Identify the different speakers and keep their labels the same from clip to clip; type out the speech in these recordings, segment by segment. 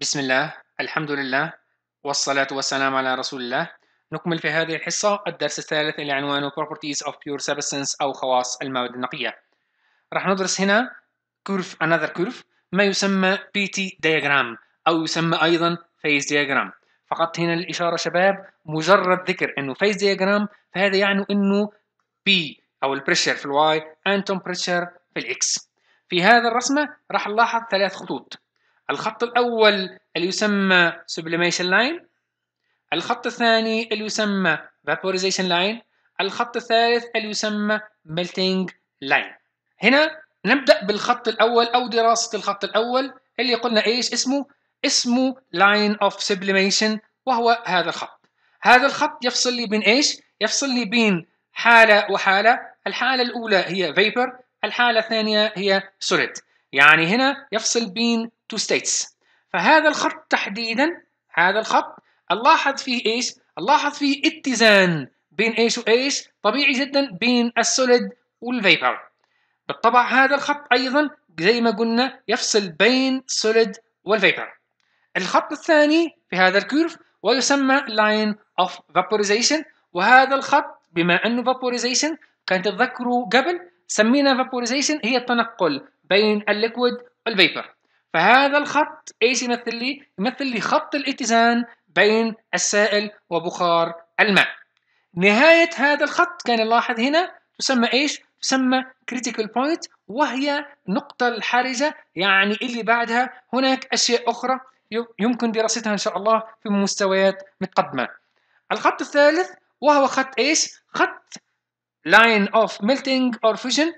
Speaker 1: بسم الله الحمد لله والصلاة والسلام على رسول الله نكمل في هذه الحصة الدرس الثالث اللي عنوانه Properties of Pure Substance أو خواص المواد النقية راح ندرس هنا curve another curve ما يسمى PT diagram أو يسمى أيضا phase diagram فقط هنا الإشارة شباب مجرد ذكر أنه phase diagram فهذا يعني أنه P أو pressure في الواي and temperature في الإكس في هذا الرسمة راح نلاحظ ثلاث خطوط الخط الأول اللي يسمى sublimation line الخط الثاني اللي يسمى vaporization line الخط الثالث اللي يسمى melting line هنا نبدأ بالخط الأول أو دراسة الخط الأول اللي قلنا إيش اسمه اسمه line of sublimation وهو هذا الخط هذا الخط يفصل لي بين إيش يفصل لي بين حالة وحالة الحالة الأولى هي vapor الحالة الثانية هي solid يعني هنا يفصل بين تو ستيتس فهذا الخط تحديدا هذا الخط نلاحظ فيه ايش؟ نلاحظ فيه اتزان بين ايش وايش؟ طبيعي جدا بين السوليد والفيبر بالطبع هذا الخط ايضا زي ما قلنا يفصل بين سوليد والفيبر الخط الثاني في هذا الكيرف ويسمى لاين اوف فابوريزيشن وهذا الخط بما انه فابوريزيشن كان تتذكروا قبل سمينا فابوريزيشن هي التنقل بين الليكويد والفيبر فهذا الخط ايش يمثل لي؟ يمثل لي خط الاتزان بين السائل وبخار الماء. نهاية هذا الخط كان نلاحظ هنا تسمى ايش؟ تسمى critical point وهي النقطة الحرجة يعني اللي بعدها هناك أشياء أخرى يمكن دراستها إن شاء الله في مستويات متقدمة. الخط الثالث وهو خط ايش؟ خط line of melting or fusion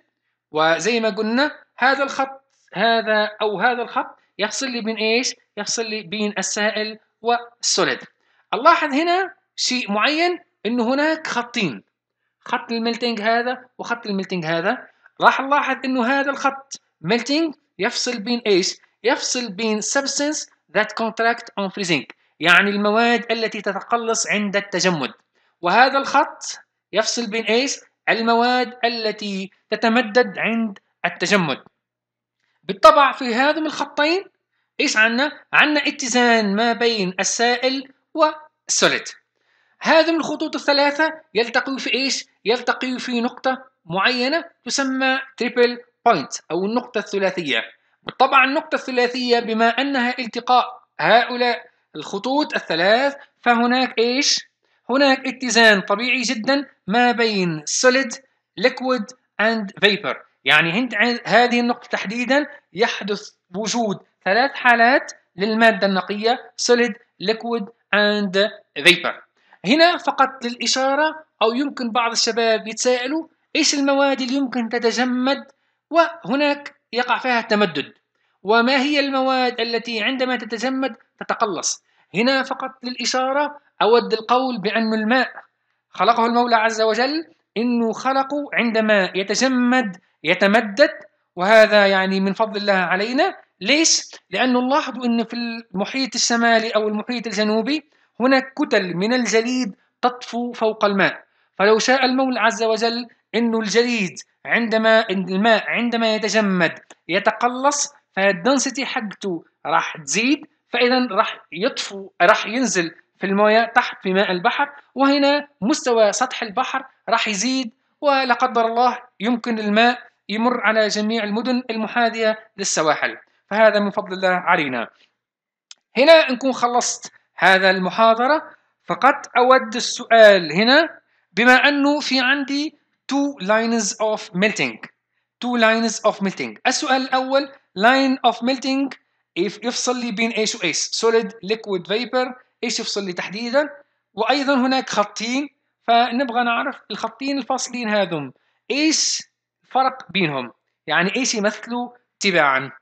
Speaker 1: وزي ما قلنا هذا الخط هذا أو هذا الخط يفصل لي بين إيش؟ يفصل لي بين السائل والسوليد ألاحظ هنا شيء معين أنه هناك خطين خط الميلتنج هذا وخط الميلتنج هذا راح نلاحظ أنه هذا الخط ميلتنج يفصل بين ايش؟ يفصل بين substance that contract on freezing يعني المواد التي تتقلص عند التجمد وهذا الخط يفصل بين ايش؟ المواد التي تتمدد عند التجمد بالطبع في هذم الخطين ايش عنا؟ عنا اتزان ما بين السائل والسوليد هذم الخطوط الثلاثة يلتقي في ايش؟ يلتقي في نقطة معينة تسمى تريبل بوينت أو النقطة الثلاثية بالطبع النقطة الثلاثية بما أنها التقاء هؤلاء الخطوط الثلاث فهناك إيش؟ هناك اتزان طبيعي جدا ما بين solid, liquid and vapor يعني عند هذه النقطة تحديدا يحدث وجود ثلاث حالات للمادة النقية solid, liquid and vapor هنا فقط للإشارة أو يمكن بعض الشباب يتساءلوا إيش المواد اللي يمكن تتجمد وهناك يقع فيها التمدد وما هي المواد التي عندما تتجمد تتقلص هنا فقط للإشارة أود القول بأن الماء خلقه المولى عز وجل إنه خلقه عندما يتجمد يتمدد وهذا يعني من فضل الله علينا ليش؟ لأنه لاحظوا أن في المحيط الشمالي أو المحيط الجنوبي هناك كتل من الجليد تطفو فوق الماء فلو شاء المولى عز وجل أنه الجليد عندما الماء عندما يتجمد يتقلص فالدنسيتي حقته راح تزيد فإذا راح يطفو راح ينزل في المويه تحت في ماء البحر وهنا مستوى سطح البحر راح يزيد ولا قدر الله يمكن الماء يمر على جميع المدن المحاذية للسواحل فهذا من فضل الله علينا هنا نكون خلصت هذا المحاضرة فقط أود السؤال هنا بما أنه في عندي two lines of melting two lines of melting السؤال الأول line of melting يفصل لي بين ايش وايش solid liquid vapor ايش يفصل لي تحديدا وايضا هناك خطين فنبغى نعرف الخطين الفاصلين هذم ايش فرق بينهم يعني ايش يمثلوا تباعا